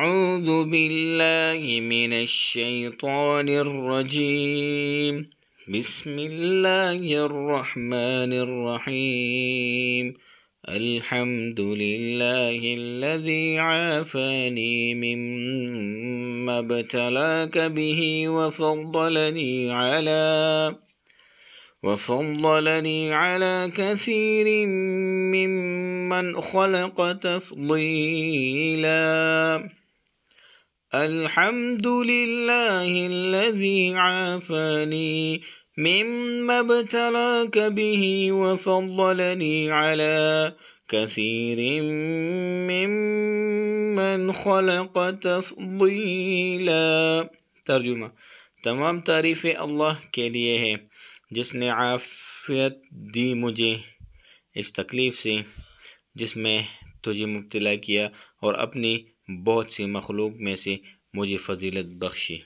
أعوذ بالله من الشيطان الرجيم بسم الله الرحمن الرحيم الحمد لله الذي عافاني مما ابتلاك به وفضلني على وفضلني على كثير ممن خلق تفضيلا الحمد لله الذي عافاني مما ابتلاك به وفضلني على كثير ممن خلق تفضيلا ترجمة تمام تعريف الله كليه جس نے عافیت دی مجھے اس تکلیف سے جس میں تجھے مبتلا کیا اور اپنی بہت سی مخلوق میں سے مجھے فضیلت بخشی